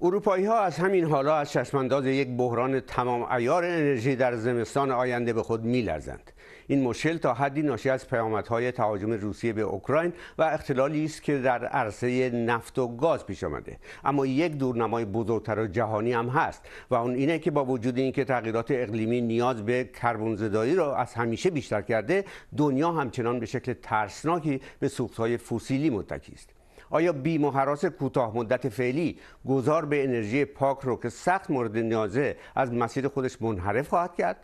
اروپایی ها از همین حالا از چشمانداز یک بحران تمام ایار انرژی در زمستان آینده به خود میلرزند این مشکل تا حدی ناشی از پیامدهای تهاجم روسیه به اوکراین و اختلالی است که در عرصه نفت و گاز پیش آمده اما یک دورنمای بزرگتر و جهانی هم هست و اون اینه که با وجود اینکه تغییرات اقلیمی نیاز به کربن زدایی را از همیشه بیشتر کرده دنیا همچنان به شکل ترسناکی به سوختهای فسیلی متکی است آیا بیم و حراس کوتاه مدت فعلی گذار به انرژی پاک رو که سخت مورد نیازه از مسیر خودش منحرف خواهد کرد؟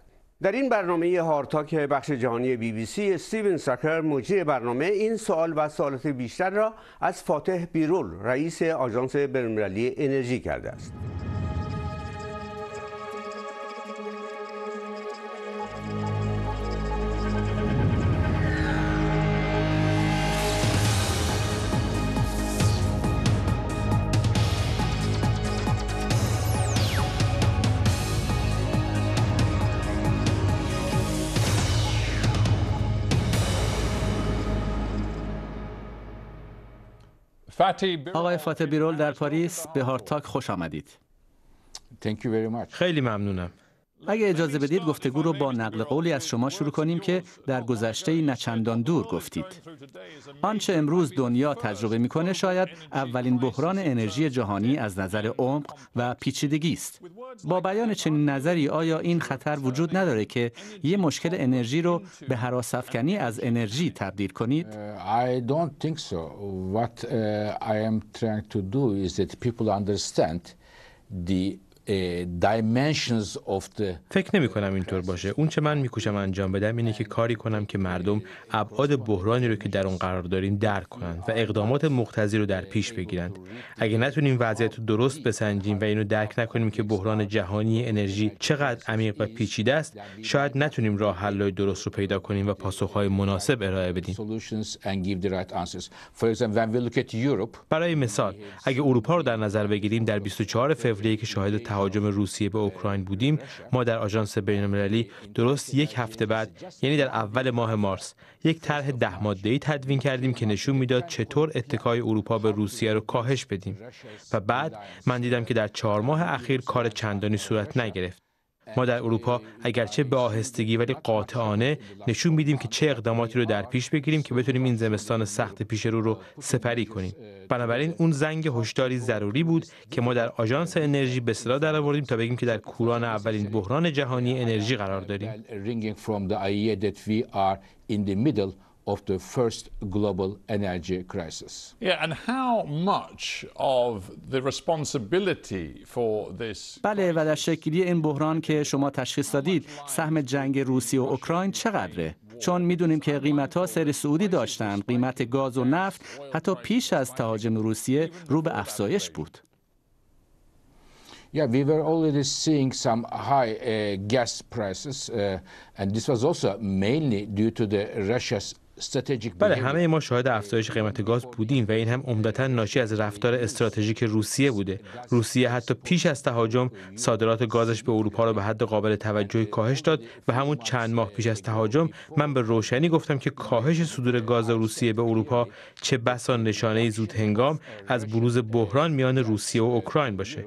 در این برنامه هارتاک بخش جهانی بی بی سی استیون ساکر مجری برنامه این سوال و سوالات بیشتر را از فاتح بیرول رئیس آژانس بین‌المللی انرژی کرده است. آقای فاتح بیرول در پاریس به هارتاک خوش آمدید خیلی ممنونم اگه اجازه بدید گفتگو رو با نقل قولی از شما شروع کنیم که در گذشته نچندان دور گفتید. آنچه امروز دنیا تجربه میکنه شاید اولین بحران انرژی جهانی از نظر عمق و پیچیدگی است. با بیان چنین نظری آیا این خطر وجود نداره که یه مشکل انرژی رو به هراسفکنی از انرژی تبدیل کنید؟ the فکر نمی کنم اینطور باشه اون چه من میکوشم انجام بدم اینه که کاری کنم که مردم ابعاد بحرانی رو که در اون قرار داریم درک کنند و اقدامات مقتضی رو در پیش بگیرند اگه نتونیم وضعیت رو درست بسنجیم و اینو درک نکنیم که بحران جهانی انرژی چقدر عمیق و پیچیده است شاید نتونیم راه حلای درست رو پیدا کنیم و پاسخهای مناسب ارائه بدیم برای مثال اگه اروپا رو در نظر بگیریم در 24 فوریه که شاهد تهاجم روسیه به اوکراین بودیم ما در آژانس بینالمللی درست یک هفته بعد یعنی در اول ماه مارس یک طرح ده ماده ای تدوین کردیم که نشون میداد چطور اتکای اروپا به روسیه رو کاهش بدیم و بعد من دیدم که در چهار ماه اخیر کار چندانی صورت نگرفت ما در اروپا اگرچه به آهستگی ولی قاطعانه نشون میدیم که چه اقداماتی رو در پیش بگیریم که بتونیم این زمستان سخت پیش رو رو سپری کنیم بنابراین اون زنگ هشداری ضروری بود که ما در آژانس انرژی به صدا درآوردیم تا بگیم که در کوران اولین بحران جهانی انرژی قرار داریم of the first global energy crisis. Yeah, and how much of the responsibility for this بله و در شکلی این بحران که شما تشخیص دادید سهم جنگ روسیه و اوکراین چقدره؟ چون میدونیم که قیمت ها سر سعودی داشتن قیمت گاز و نفت حتی پیش از تهاجم روسیه رو به افزایش بود Yeah, we were already seeing some high uh, gas prices, uh, and this was also mainly due to the Russia's بله همه ما شاهد افزایش قیمت گاز بودیم و این هم عمدتا ناشی از رفتار استراتژیک روسیه بوده روسیه حتی پیش از تهاجم صادرات گازش به اروپا را به حد قابل توجهی کاهش داد و همون چند ماه پیش از تهاجم من به روشنی گفتم که کاهش صدور گاز روسیه به اروپا چه بسا نشانه زود هنگام از بروز بحران میان روسیه و اوکراین باشه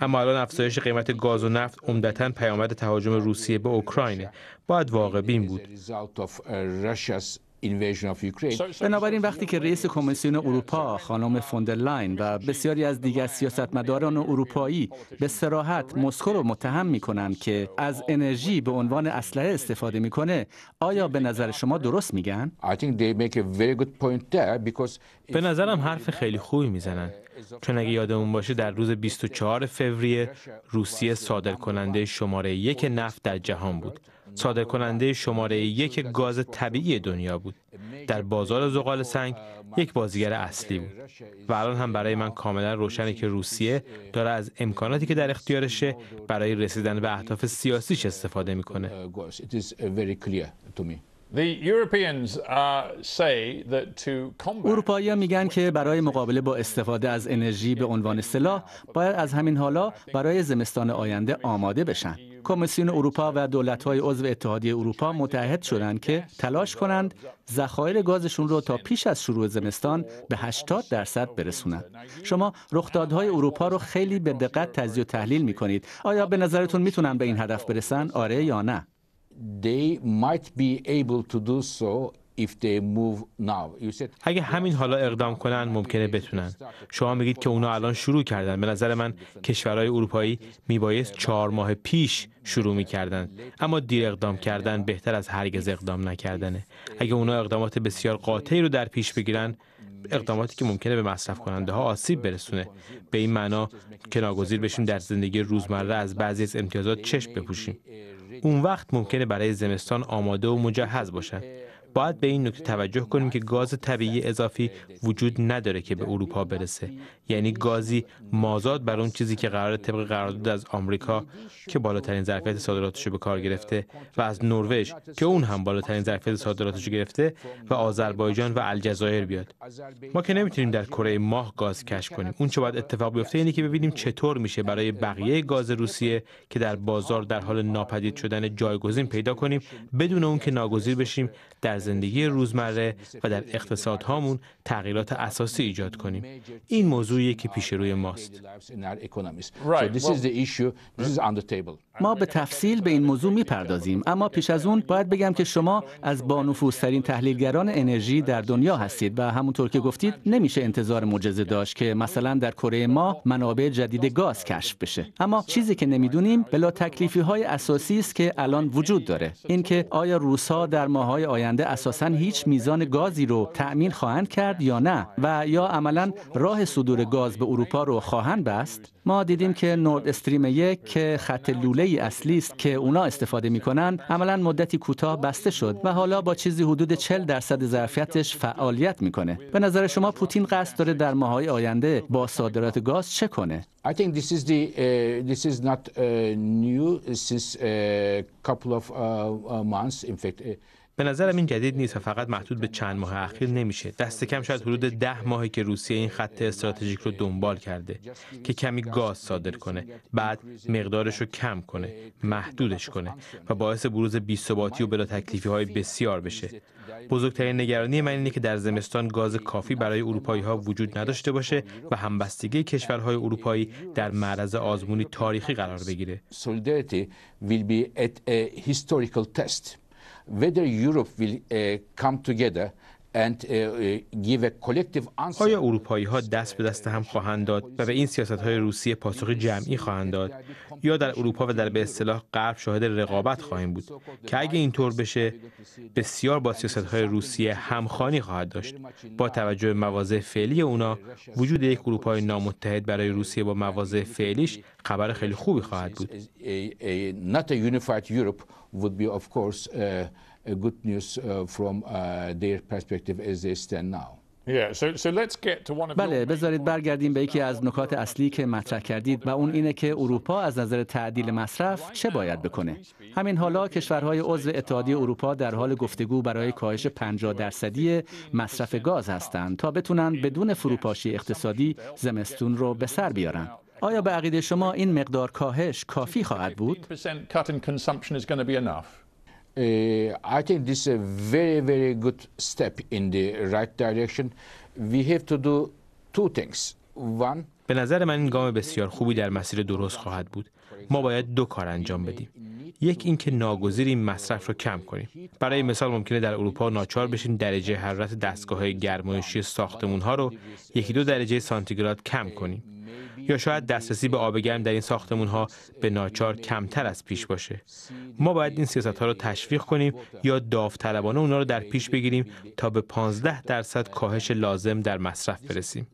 اما الان افزایش قیمت گاز و نفت عمدتا پیامد تهاجم روسیه به اوکراینه باید واقع بین بود بنابراین وقتی که رئیس کمیسیون اروپا خانم فوندرلاین و بسیاری از دیگر سیاستمداران اروپایی به سراحت مسکو رو متهم می که از انرژی به عنوان اسلحه استفاده میکنه آیا به نظر شما درست میگن به نظرم حرف خیلی خوبی میزنن چون اگه یادمون باشه در روز 24 فوریه روسیه صادر کننده شماره یک نفت در جهان بود صادر کننده شماره یک گاز طبیعی دنیا بود در بازار زغال سنگ یک بازیگر اصلی بود و الان هم برای من کاملا روشنه که روسیه داره از امکاناتی که در اختیارشه برای رسیدن به اهداف سیاسیش استفاده میکنه uh, uh, uh, اروپایی میگن که برای مقابله با استفاده از انرژی به عنوان سلاح باید از همین حالا برای زمستان آینده آماده بشن کمیسیون اروپا و دولت‌های عضو اتحادیه اروپا متحد شدند که تلاش کنند ذخایر گازشون رو تا پیش از شروع زمستان به 80 درصد برسونند. شما رخدادهای اروپا رو خیلی به دقت تجزیه و تحلیل می‌کنید. آیا به نظرتون میتونن به این هدف برسن؟ آره یا نه؟ they might be able to do so اگه همین حالا اقدام کنن ممکنه بتونن شما میگید که اونا الان شروع کردن به نظر من کشورهای اروپایی میبایست چهار ماه پیش شروع میکردن اما دیر اقدام کردن بهتر از هرگز اقدام نکردنه اگه اونا اقدامات بسیار قاطعی رو در پیش بگیرن اقداماتی که ممکنه به مصرف کننده ها آسیب برسونه به این معنا که ناگزیر بشیم در زندگی روزمره از بعضی از امتیازات چشم بپوشیم اون وقت ممکنه برای زمستان آماده و مجهز باشن باید به این نکته توجه کنیم که گاز طبیعی اضافی وجود نداره که به اروپا برسه یعنی گازی مازاد بر اون چیزی که قرار طبق قرارداد از آمریکا که بالاترین ظرفیت صادراتش به کار گرفته و از نروژ که اون هم بالاترین ظرفیت صادراتش گرفته و آذربایجان و الجزایر بیاد ما که نمیتونیم در کره ماه گاز کش کنیم اون چه باید اتفاق بیفته یعنی که ببینیم چطور میشه برای بقیه گاز روسیه که در بازار در حال ناپدید شدن جایگزین پیدا کنیم بدون اون که ناگزیر بشیم در زندگی روزمره و در اقتصادهامون تغییرات اساسی ایجاد کنیم این موضوعیه که پیش روی ماست ما به تفصیل به این موضوع میپردازیم اما پیش از اون باید بگم که شما از بانفوذترین تحلیلگران انرژی در دنیا هستید و همونطور که گفتید نمیشه انتظار معجزه داشت که مثلا در کره ما منابع جدید گاز کشف بشه اما چیزی که نمیدونیم بلا تکلیفی های اساسی است که الان وجود داره اینکه آیا روسا در ماهای آینده اساسا هیچ میزان گازی رو تأمین خواهند کرد یا نه و یا عملا راه صدور گاز به اروپا رو خواهند بست ما دیدیم که نورد استریم یک که خط لوله اصلی است که اونا استفاده میکنن عملا مدتی کوتاه بسته شد و حالا با چیزی حدود 40 درصد ظرفیتش فعالیت میکنه به نظر شما پوتین قصد داره در ماهای آینده با صادرات گاز چه کنه I think this is the uh, this is به نظرم این جدید نیست و فقط محدود به چند ماه اخیر نمیشه دست کم شاید حدود ده ماهی که روسیه این خط استراتژیک رو دنبال کرده که کمی گاز صادر کنه بعد مقدارش رو کم کنه محدودش کنه و باعث بروز بیثباتی و بلا تکلیفی های بسیار بشه بزرگترین نگرانی من اینه که در زمستان گاز کافی برای اروپایی ها وجود نداشته باشه و همبستگی کشورهای اروپایی در معرض آزمونی تاریخی قرار بگیره آیا اروپایی ها دست به دست هم خواهند داد و به این سیاست های روسیه پاسخ جمعی خواهند داد یا در اروپا و در به اصطلاح غرب شاهد رقابت خواهیم بود که اگه اینطور بشه بسیار با سیاست های روسیه همخوانی خواهد داشت با توجه به مواضع فعلی اونا وجود یک اروپای نامتحد برای روسیه با مواضع فعلیش خبر خیلی خوبی خواهد بود would be, of بله بذارید برگردیم به یکی از نکات اصلی که مطرح کردید و اون اینه که اروپا از نظر تعدیل مصرف چه باید بکنه همین حالا کشورهای عضو اتحادیه اروپا در حال گفتگو برای کاهش 50 درصدی مصرف گاز هستند تا بتونن بدون فروپاشی اقتصادی زمستون رو به سر بیارن آیا به عقیده شما این مقدار کاهش کافی خواهد بود؟ به نظر من این گام بسیار خوبی در مسیر درست خواهد بود. ما باید دو کار انجام بدیم. یک اینکه این مصرف رو کم کنیم. برای مثال ممکنه در اروپا ناچار بشیم درجه حرارت دستگاه گرمایشی ساختمون ها رو یکی دو درجه سانتیگراد کم کنیم. یا شاید دسترسی به آب گرم در این ساختمون ها به ناچار کمتر از پیش باشه ما باید این سیاست ها رو تشویق کنیم یا داوطلبانه اونا رو در پیش بگیریم تا به 15 درصد کاهش لازم در مصرف برسیم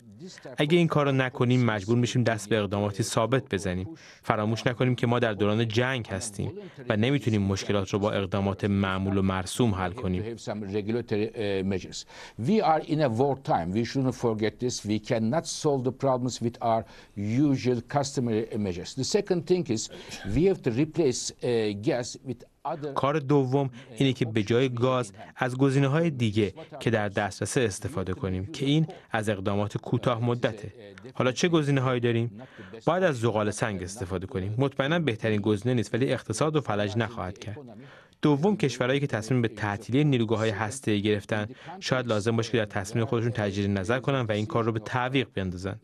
اگه این کار نکنیم مجبور میشیم دست به اقداماتی ثابت بزنیم فراموش نکنیم که ما در دوران جنگ هستیم و نمیتونیم مشکلات رو با اقدامات معمول و مرسوم حل کنیم کار دوم اینه که به جای گاز از گزینه های دیگه که در دسترس استفاده کنیم که این از اقدامات کوتاه مدته حالا چه گزینه هایی داریم باید از زغال سنگ استفاده کنیم مطمئنا بهترین گزینه نیست ولی اقتصاد و فلج نخواهد کرد دوم کشورهایی که تصمیم به تعطیلی نیروگاه های هسته گرفتن شاید لازم باشه که در تصمیم خودشون تجدید نظر کنن و این کار رو به تعویق بیندازن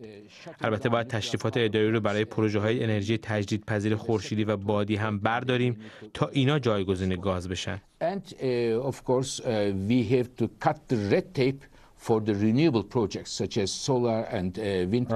البته باید تشریفات اداری رو برای پروژه های انرژی پذیر خورشیدی و بادی هم برداریم تا اینا جایگزین گاز بشن for the renewable projects such as solar and uh, wind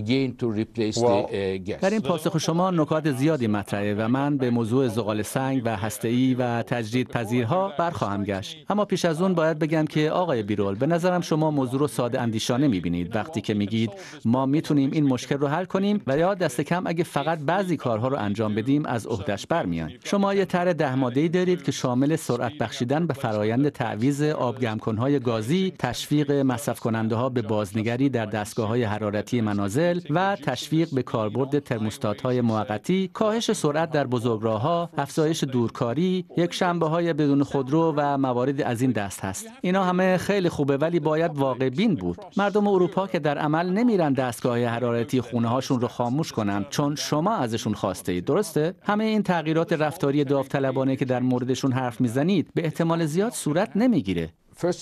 again to replace the uh, gas. در این پاسخ شما نکات زیادی مطرحه و من به موضوع زغال سنگ و هسته‌ای و تجدید پذیرها برخواهم گشت. اما پیش از اون باید بگم که آقای بیرول به نظرم شما موضوع رو ساده اندیشانه میبینید وقتی که میگید ما میتونیم این مشکل رو حل کنیم و یا دست کم اگه فقط بعضی کارها رو انجام بدیم از عهدش برمیان. شما یه طرح ده ماده‌ای دارید که شامل سرعت بخشیدن به فرایند تعویض آبگرمکن‌های گازی، تشویق مصرف کننده ها به بازنگری در دستگاه های حرارتی منازل و تشویق به کاربرد ترموستات های موقتی، کاهش سرعت در بزرگراهها، افزایش دورکاری، یک شنبه های بدون خودرو و موارد از این دست هست. اینا همه خیلی خوبه ولی باید واقع بین بود. مردم اروپا که در عمل نمیرن دستگاه حرارتی خونه هاشون رو خاموش کنن چون شما ازشون خواسته اید. درسته؟ همه این تغییرات رفتاری داوطلبانه که در موردشون حرف میزنید به احتمال زیاد صورت نمیگیره. اول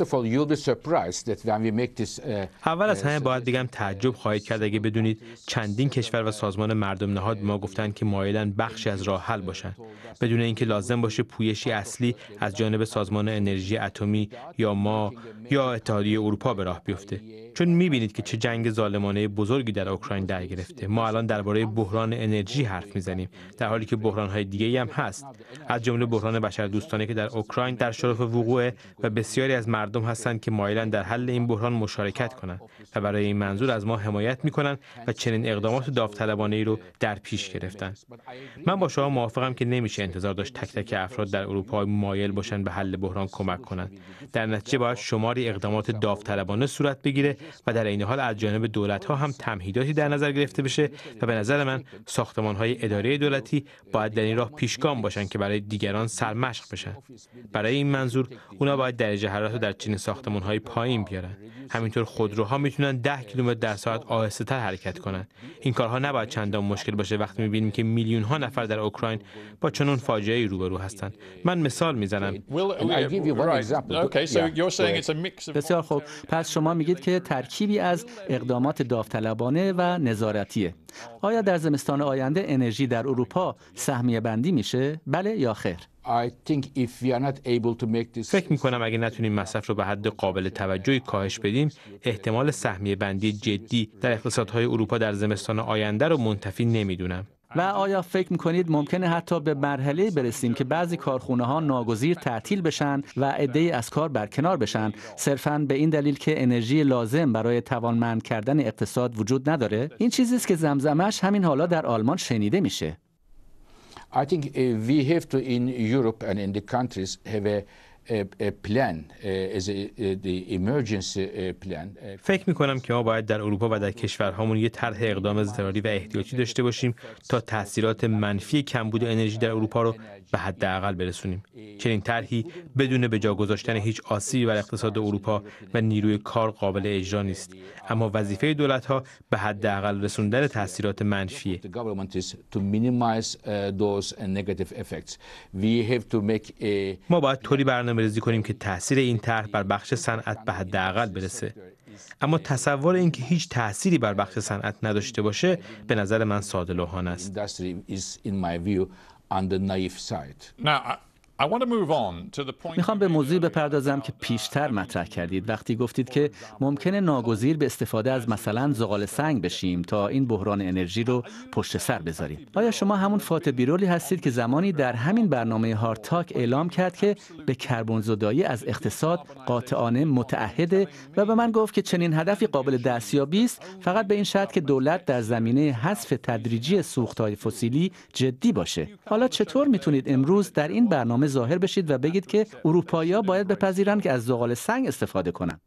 از uh, همه باید بگم تعجب خواهید کرد اگه بدونید چندین کشور و سازمان مردم نهاد ما گفتن که مایلن بخشی از راه حل باشن بدون اینکه لازم باشه پویشی اصلی از جانب سازمان انرژی اتمی یا ما یا اتحادیه اروپا به راه بیفته چون میبینید که چه جنگ ظالمانه بزرگی در اوکراین در گرفته ما الان درباره بحران انرژی حرف میزنیم در حالی که بحران های دیگه هم هست از جمله بحران دوستانه که در اوکراین در شرف وقوع و بسیاری از مردم هستند که مایلند در حل این بحران مشارکت کنند و برای این منظور از ما حمایت میکنند و چنین اقدامات داوطلبانه ای رو در پیش گرفتن من با شما موافقم که نمیشه انتظار داشت تک تک افراد در اروپا مایل باشن به حل بحران کمک کنند در نتیجه باید شماری اقدامات داوطلبانه صورت بگیره و در این حال از جانب دولت ها هم تمهیداتی در نظر گرفته بشه و به نظر من ساختمان های اداره دولتی باید در این راه پیشگام باشن که برای دیگران سرمشق بشن برای این منظور اونا باید درجه حرارت رو در چین ساختمان های پایین بیارن همینطور خودروها میتونن 10 کیلومتر در ساعت آهسته تر حرکت کنن این کارها نباید چندان مشکل باشه وقتی میبینیم که میلیون ها نفر در اوکراین با چنون فاجعه ای روبرو هستند من مثال میزنم بسیار خوب پس شما میگید که ترکیبی از اقدامات داوطلبانه و نظارتیه آیا در زمستان آینده انرژی در اروپا سهمیه بندی میشه بله یا خیر فکر میکنم کنم اگه نتونیم مصرف رو به حد قابل توجهی کاهش بدیم احتمال سهمیه بندی جدی در اقتصادهای اروپا در زمستان آینده رو منتفی نمیدونم و آیا فکر میکنید ممکنه حتی به مرحله برسیم که بعضی کارخونه ها ناگزیر تعطیل بشن و عده از کار برکنار بشن صرفا به این دلیل که انرژی لازم برای توانمند کردن اقتصاد وجود نداره این چیزی است که زمزمش همین حالا در آلمان شنیده میشه I think uh, we have to in Europe and in the countries have a فکر می کنم که ما باید در اروپا و در کشور کشورهامون یه طرح اقدام اضطراری و احتیاطی داشته باشیم تا تاثیرات منفی کمبود انرژی در اروپا رو به حداقل برسونیم چنین طرحی بدون به جا گذاشتن هیچ آسیبی بر اقتصاد اروپا و نیروی کار قابل اجرا نیست اما وظیفه دولت ها به حداقل رسوندن تأثیرات منفی. Uh, uh, ما باید طوری برنامه برنامه‌ریزی کنیم که تاثیر این طرح بر بخش صنعت به حداقل برسه اما تصور اینکه هیچ تأثیری بر بخش صنعت نداشته باشه به نظر من ساده لوحانه است میخوام به موضوعی بپردازم که uh, پیشتر مطرح کردید وقتی گفتید که ممکنه ناگزیر به استفاده از مثلا زغال سنگ بشیم تا این بحران انرژی رو پشت سر بذاریم آیا شما همون فات بیرولی هستید که زمانی در همین برنامه هارتاک اعلام کرد که به کربن زدایی از اقتصاد قاطعانه متعهده و به من گفت که چنین هدفی قابل دستیابی است فقط به این شرط که دولت در زمینه حذف تدریجی سوختهای فسیلی جدی باشه حالا چطور میتونید امروز در این برنامه همه ظاهر بشید و بگید که اروپایی‌ها باید بپذیرند که از زغال سنگ استفاده کنند.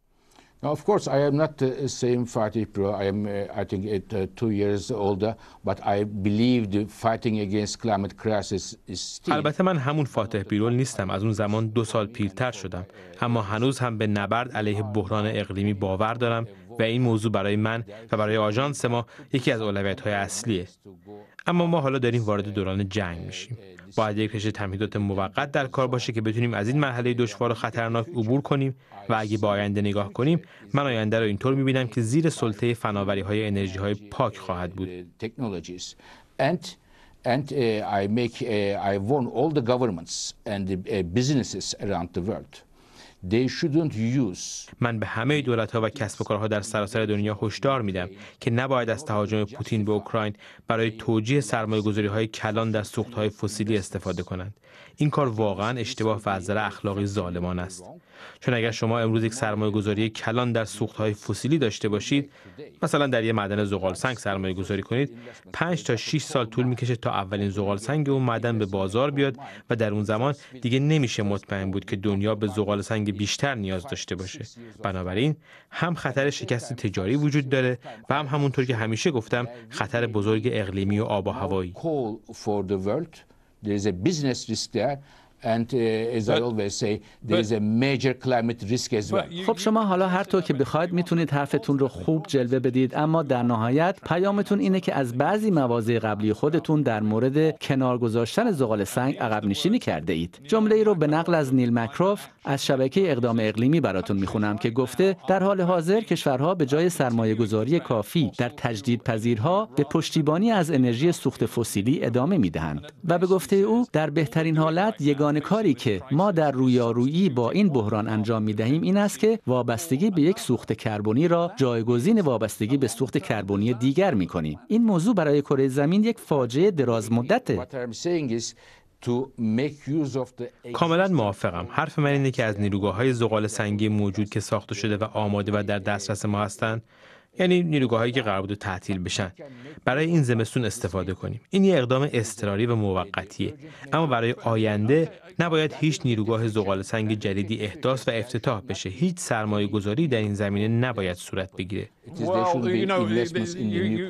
Now, of course, I am not the same Fatih Pro. I am, uh, I think, it, uh, two years older, but I believe the fighting against climate crisis is still... البته من همون فاتح پیرول نیستم. از اون زمان دو سال پیرتر شدم. اما هنوز هم به نبرد علیه بحران اقلیمی باور دارم و این موضوع برای من و برای آژانس ما یکی از اولویت های اصلیه اما ما حالا داریم وارد دوران جنگ میشیم باید یک رشته تمهیدات موقت در کار باشه که بتونیم از این مرحله دشوار و خطرناک عبور کنیم و اگه با آینده نگاه کنیم من آینده رو اینطور میبینم که زیر سلطه فناوری های انرژی های پاک خواهد بود and uh, I make uh, I all the governments and uh, around the world shouldn't use. من به همه دولت ها و کسب و کارها در سراسر دنیا هشدار میدم که نباید از تهاجم پوتین به اوکراین برای توجیه سرمایه گذاری های کلان در سوخت های فسیلی استفاده کنند. این کار واقعا اشتباه و اخلاقی ظالمان است. چون اگر شما امروز یک سرمایه گذاری کلان در سوخت های فسیلی داشته باشید مثلا در یک معدن زغال سنگ سرمایه گذاری کنید 5 تا 6 سال طول میکشه تا اولین زغال سنگ اون معدن به بازار بیاد و در اون زمان دیگه نمیشه مطمئن بود که دنیا به زغال سنگ بیشتر نیاز داشته باشه بنابراین هم خطر شکست تجاری وجود داره و هم همونطور که همیشه گفتم خطر بزرگ اقلیمی و آب و هوایی And, say, well. خب شما حالا هر طور که بخواید میتونید حرفتون رو خوب جلوه بدید اما در نهایت پیامتون اینه که از بعضی مواضع قبلی خودتون در مورد کنار گذاشتن زغال سنگ عقب نشینی کرده اید جمله ای رو به نقل از نیل مکروف از شبکه اقدام اقلیمی براتون میخونم که گفته در حال حاضر کشورها به جای سرمایه گذاری کافی در تجدید پذیرها به پشتیبانی از انرژی سوخت فسیلی ادامه میدهند و به گفته او در بهترین حالت یگان کاری که ما در رویارویی با این بحران انجام می دهیم این است که وابستگی به یک سوخت کربنی را جایگزین وابستگی به سوخت کربنی دیگر می کنیم این موضوع برای کره زمین یک فاجعه دراز کاملا موافقم حرف من اینه که از نیروگاه های زغال سنگی موجود که ساخته شده و آماده و در دسترس ما هستند یعنی نیروگاهایی که قرار بود تعطیل بشن برای این زمستون استفاده کنیم این یه اقدام اضطراری و موقتیه اما برای آینده نباید هیچ نیروگاه زغال سنگ جدیدی احداث و افتتاح بشه هیچ سرمایه گذاری در این زمینه نباید صورت بگیره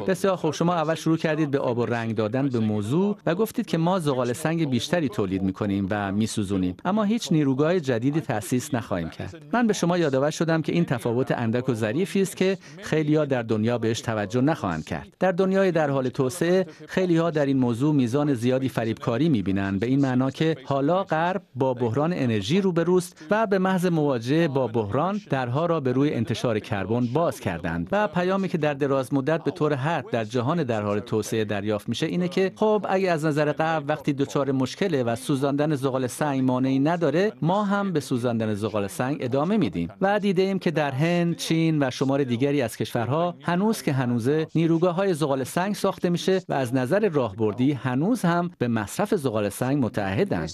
بسیار خوب شما اول شروع کردید به آب و رنگ دادن به موضوع و گفتید که ما زغال سنگ بیشتری تولید میکنیم و میسوزونیم اما هیچ نیروگاه جدیدی تأسیس نخواهیم کرد من به شما یادآور شدم که این تفاوت اندک و ظریفی است که خیلی یا در دنیا بهش توجه نخواهند کرد. در دنیای در حال توسعه خیلی ها در این موضوع میزان زیادی فریبکاری میبینند به این معنا که حالا غرب با بحران انرژی روبروست و به محض مواجه با بحران درها را به روی انتشار کربن باز کردند و پیامی که در دراز مدت به طور حد در جهان در حال توسعه دریافت میشه اینه که خب اگه از نظر غرب وقتی دچار مشکله و سوزاندن زغال سنگ مانعی نداره ما هم به سوزاندن زغال سنگ ادامه میدیم و دیدیم که در هند، چین و شمار دیگری از کشور کشورها هنوز که هنوزه نیروگاه های زغال سنگ ساخته میشه و از نظر راهبردی هنوز هم به مصرف زغال سنگ متعهدند.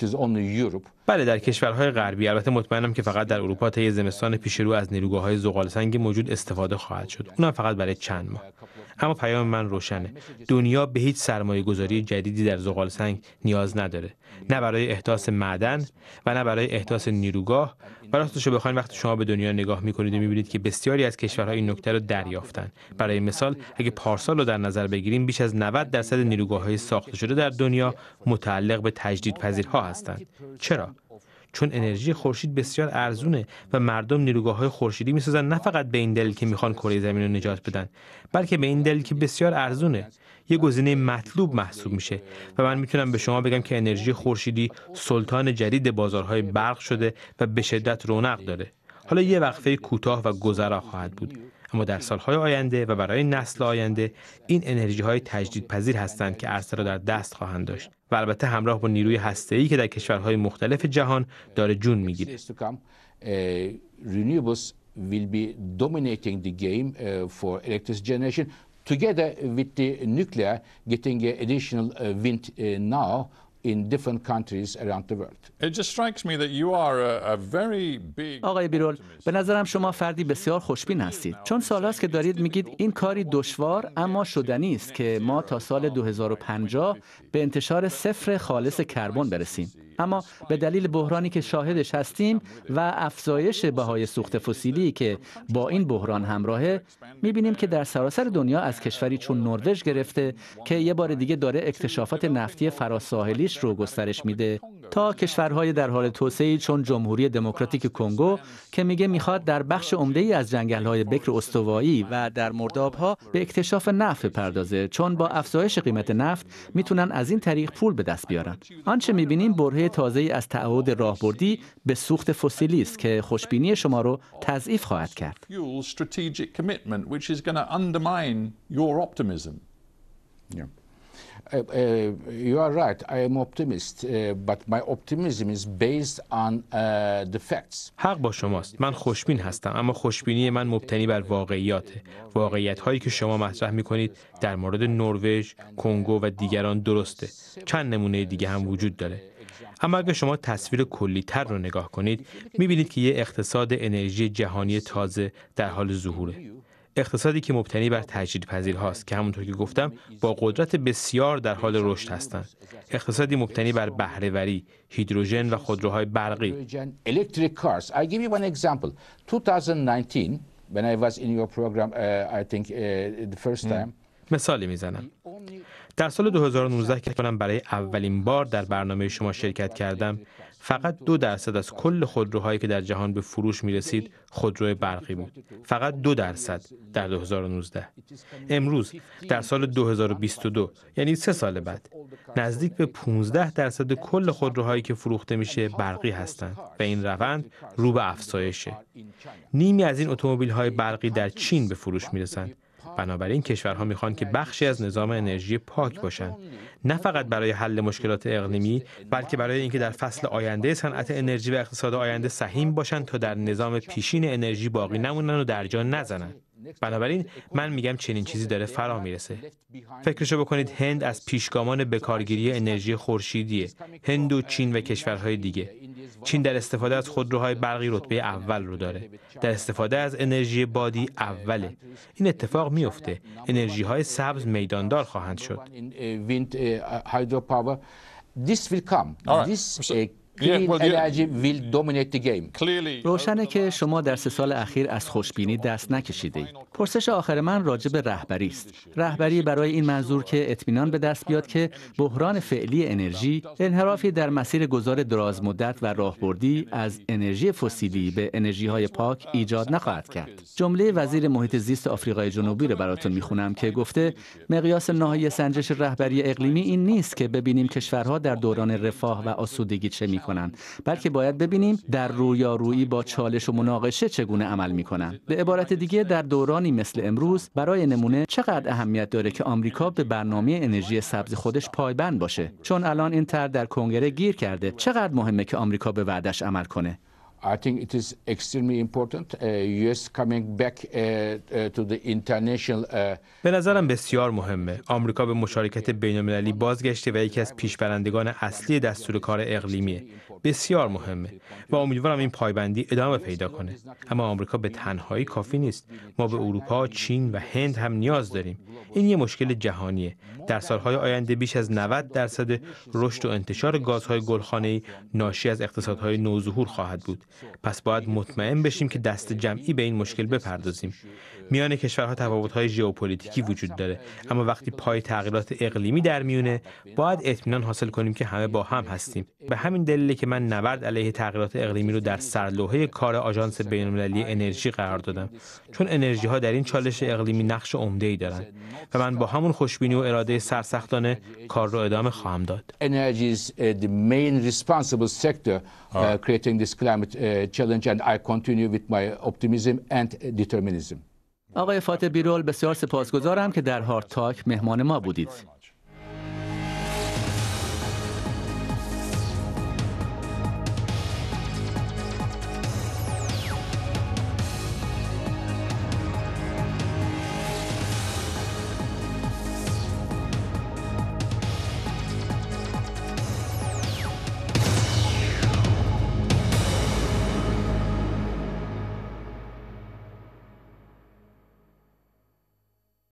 Uh, بله در کشورهای غربی البته مطمئنم که فقط در اروپا طی زمستان پیشرو از نیروگاه های زغال سنگ موجود استفاده خواهد شد اونم فقط برای چند ماه اما پیام من روشنه دنیا به هیچ سرمایه گذاری جدیدی در زغال سنگ نیاز نداره نه برای احداث معدن و نه برای احداث نیروگاه شبه بخواین وقتی شما به دنیا نگاه میکنید و میبینید که بسیاری از کشورها این نکته رو دریافتن برای مثال اگه پارسال رو در نظر بگیریم بیش از 90 درصد نیروگاه های ساخته شده در دنیا متعلق به تجدیدپذیرها هستند چرا چون انرژی خورشید بسیار ارزونه و مردم نیروگاه های خورشیدی میسازن نه فقط به این دلیل که میخوان کره زمین رو نجات بدن بلکه به این دلیل که بسیار ارزونه یه گزینه مطلوب محسوب میشه و من میتونم به شما بگم که انرژی خورشیدی سلطان جدید بازارهای برق شده و به شدت رونق داره حالا یه وقفه کوتاه و گذرا خواهد بود اما در سالهای آینده و برای نسل آینده این انرژی های تجدید پذیر هستند که عرصه را در دست خواهند داشت و البته همراه با نیروی هسته‌ای که در کشورهای مختلف جهان داره جون میگیره uh, renewables will be dominating the game uh, for electricity generation together with the nuclear, getting additional uh, wind uh, now in different countries around the world. It just strikes me that you are a, very big آقای بیرول به نظرم شما فردی بسیار خوشبین هستید چون سالاست که دارید میگید این کاری دشوار اما شدنی است که ما تا سال 2050 به انتشار صفر خالص کربن برسیم اما به دلیل بحرانی که شاهدش هستیم و افزایش بهای سوخت فسیلی که با این بحران همراهه میبینیم که در سراسر دنیا از کشوری چون نروژ گرفته که یه بار دیگه داره اکتشافات نفتی فراساحلیش رو گسترش میده تا کشورهای در حال توسعه چون جمهوری دموکراتیک کنگو که میگه میخواد در بخش عمده ای از جنگل‌های بکر استوایی و در مردابها به اکتشاف نفت پردازه چون با افزایش قیمت نفت میتونن از این طریق پول به دست بیارن آنچه میبینیم بره تازه از تعهد راهبردی به سوخت فسیلی است که خوشبینی شما رو تضعیف خواهد کرد. حق با شماست. من خوشبین هستم، اما خوشبینی من مبتنی بر واقعیاته. واقعیت هایی که شما مطرح می کنید در مورد نروژ، کنگو و دیگران درسته. چند نمونه دیگه هم وجود داره. اما اگر شما تصویر تر رو نگاه کنید میبینید که یه اقتصاد انرژی جهانی تازه در حال ظهوره اقتصادی که مبتنی بر تجدید پذیر هاست که همونطور که گفتم با قدرت بسیار در حال رشد هستند اقتصادی مبتنی بر بهرهوری هیدروژن و خودروهای برقی مثالی میزنم در سال 2019 که کنم برای اولین بار در برنامه شما شرکت کردم فقط دو درصد از کل خودروهایی که در جهان به فروش می رسید خودرو برقی بود فقط دو درصد در 2019 امروز در سال 2022 یعنی سه سال بعد نزدیک به 15 درصد کل خودروهایی که فروخته میشه برقی هستند و این روند رو به افزایشه نیمی از این اتومبیل های برقی در چین به فروش می رسند بنابراین کشورها میخوان که بخشی از نظام انرژی پاک باشند نه فقط برای حل مشکلات اقلیمی بلکه برای اینکه در فصل آینده صنعت انرژی و اقتصاد آینده سهیم باشند تا در نظام پیشین انرژی باقی نمونن و در جا نزنند بنابراین من میگم چنین چیزی داره فرا میرسه فکرشو بکنید هند از پیشگامان بکارگیری انرژی خورشیدیه هند و چین و کشورهای دیگه چین در استفاده از خودروهای برقی رتبه اول رو داره در استفاده از انرژی بادی اوله این اتفاق میفته انرژی های سبز میداندار خواهند شد uh, uh, روشنه که شما در سه سال اخیر از خوشبینی دست نکشیده اید پرسش آخر من راجع به رهبری است رهبری برای این منظور که اطمینان به دست بیاد که بحران فعلی انرژی انحرافی در مسیر گذار دراز مدت و راهبردی از انرژی فسیلی به انرژی های پاک ایجاد نخواهد کرد جمله وزیر محیط زیست آفریقای جنوبی رو براتون میخونم که گفته مقیاس نهایی سنجش رهبری اقلیمی این نیست که ببینیم کشورها در دوران رفاه و آسودگی چه بلکه باید ببینیم در رویارویی با چالش و مناقشه چگونه عمل می به عبارت دیگه در دورانی مثل امروز برای نمونه چقدر اهمیت داره که آمریکا به برنامه انرژی سبز خودش پایبند باشه چون الان این تر در کنگره گیر کرده چقدر مهمه که آمریکا به وعدش عمل کنه I think it is extremely important. Uh, US coming back uh, uh, to the international. Uh, به نظرم بسیار مهمه. آمریکا به مشارکت بین المللی بازگشته و یکی از پیشبرندگان اصلی دستور کار اقلیمیه. بسیار مهمه و امیدوارم این پایبندی ادامه پیدا کنه اما آمریکا به تنهایی کافی نیست ما به اروپا چین و هند هم نیاز داریم این یه مشکل جهانیه در سالهای آینده بیش از 90 درصد رشد و انتشار گازهای گلخانه‌ای ناشی از اقتصادهای نوظهور خواهد بود پس باید مطمئن بشیم که دست جمعی به این مشکل بپردازیم میان کشورها تفاوت‌های ژئوپلیتیکی وجود داره اما وقتی پای تغییرات اقلیمی در میونه باید اطمینان حاصل کنیم که همه با هم هستیم به همین دلیل که من نبرد علیه تغییرات اقلیمی رو در سرلوحه کار آژانس بین‌المللی انرژی قرار دادم چون انرژی ها در این چالش اقلیمی نقش ای دارند و من با همون خوشبینی و اراده سرسختانه کار رو ادامه خواهم داد آقای فاتح بیرول بسیار سپاسگزارم که در هارتاک مهمان ما بودید